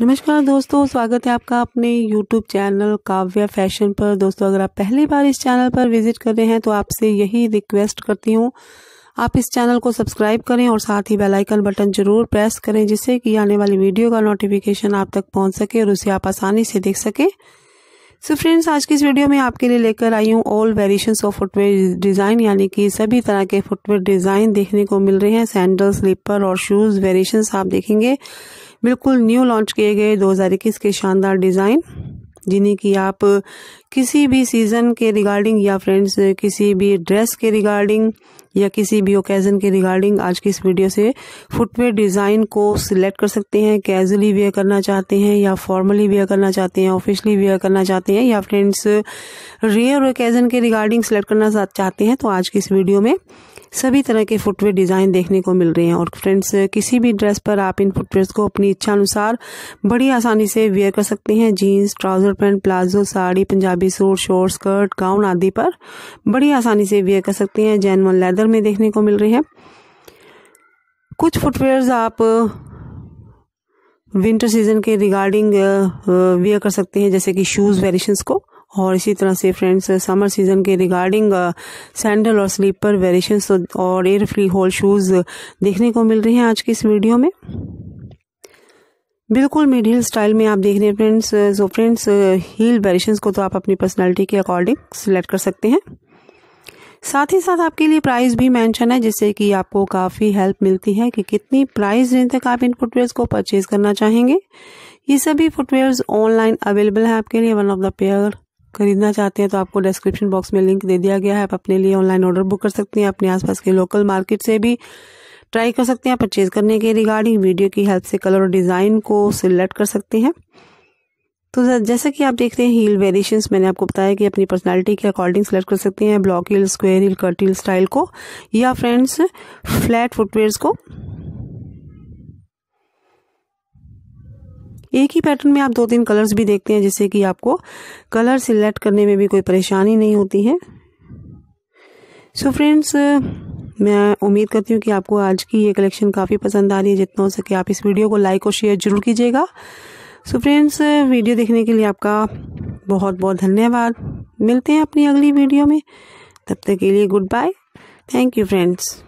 नमस्कार दोस्तों स्वागत है आपका अपने YouTube चैनल काव्य फैशन पर दोस्तों अगर आप पहली बार इस चैनल पर विजिट कर रहे हैं तो आपसे यही रिक्वेस्ट करती हूँ आप इस चैनल को सब्सक्राइब करें और साथ ही बेल आइकन बटन जरूर प्रेस करें जिससे कि आने वाली वीडियो का नोटिफिकेशन आप तक पहुँच सके और उसे आप आसानी से देख सके सो so फ्रेंड्स आज की इस वीडियो में आपके लिए लेकर आई हूँ all variation of footwear design यानी कि सभी तरह के फुटवेयर डिज़ाइन देखने को मिल रहे हैं सैंडल स्लीपर और शूज़ वेरिएशन आप देखेंगे बिल्कुल न्यू लॉन्च किए गए 2021 के शानदार डिज़ाइन जिन्हें कि आप किसी भी सीज़न के रिगार्डिंग या फ्रेंड्स किसी भी ड्रेस के रिगार्डिंग या किसी भी ओकेजन के रिगार्डिंग आज की इस वीडियो से फुटवेयर डिज़ाइन को सिलेक्ट कर सकते हैं कैजुअली वेयर करना चाहते हैं या फॉर्मली वेयर करना चाहते हैं ऑफिशली वेयर करना चाहते हैं या फ्रेंड्स रेयर ओकेजन के रिगार्डिंग सिलेक्ट करना चाहते हैं तो आज की इस वीडियो में सभी तरह के फुटवेयर डिज़ाइन देखने को मिल रहे हैं और फ्रेंड्स किसी भी ड्रेस पर आप इन फुटवेयर्स को अपनी इच्छा अनुसार बड़ी आसानी से वेयर कर सकते हैं jeans trouser pant palazzo sari Punjabi suit short skirt gown आदि पर बड़ी आसानी से वेयर कर सकते हैं जैनवन लेदर कलर में देखने को मिल रही है कुछ फुटवेयर्स आप विंटर सीजन के रिगार्डिंग वेयर कर सकते हैं जैसे कि शूज़ वेरिएशंस को और इसी तरह से फ्रेंड्स समर सीजन के रिगार्डिंग सैंडल और स्लीपर वेरिएशंस तो- और एयर फ्री होल शूज़ देखने को मिल रहे हैं आज के इस वीडियो में बिल्कुल मिड हिल स्टाइल में आप देख रहे हैं friends so friends heel variations को तो आप अपनी पर्सनालिटी के अकॉर्डिंग सिलेक्ट कर सकते हैं साथ ही साथ आपके लिए प्राइस भी मेंशन है जिससे कि आपको काफ़ी हेल्प मिलती है कि कितनी प्राइस रेंज तक आप इन फुटवेयर्स को परचेज करना चाहेंगे ये सभी फुटवेयर्स ऑनलाइन अवेलेबल है आपके लिए वन ऑफ द पेयर खरीदना चाहते हैं तो आपको डिस्क्रिप्शन बॉक्स में लिंक दे दिया गया है आप अपने लिए ऑनलाइन ऑर्डर बुक कर सकते हैं अपने आसपास के लोकल मार्केट से भी ट्राई कर सकते हैं परचेज करने के रिगार्डिंग वीडियो की हेल्प से कलर और डिज़ाइन को सिलेक्ट कर सकते हैं तो जैसा कि आप देखते हैं हील वेरिएशन मैंने आपको बताया कि अपनी पर्सनालिटी के अकॉर्डिंग सेलेक्ट कर सकते हैं block heel square heel cut heel style को या फ्रेंड्स फ्लैट फुटवेयर्स को एक ही पैटर्न में आप दो तीन कलर्स भी देखते हैं जिससे कि आपको कलर सिलेक्ट करने में भी कोई परेशानी नहीं होती है सो so फ्रेंड्स मैं उम्मीद करती हूँ कि आपको आज की ये कलेक्शन काफ़ी पसंद आ रही है जितना हो सके आप इस वीडियो को लाइक और शेयर जरूर कीजिएगा सो फ्रेंड्स वीडियो देखने के लिए आपका बहुत बहुत धन्यवाद मिलते हैं अपनी अगली वीडियो में तब तक के लिए goodbye thank you friends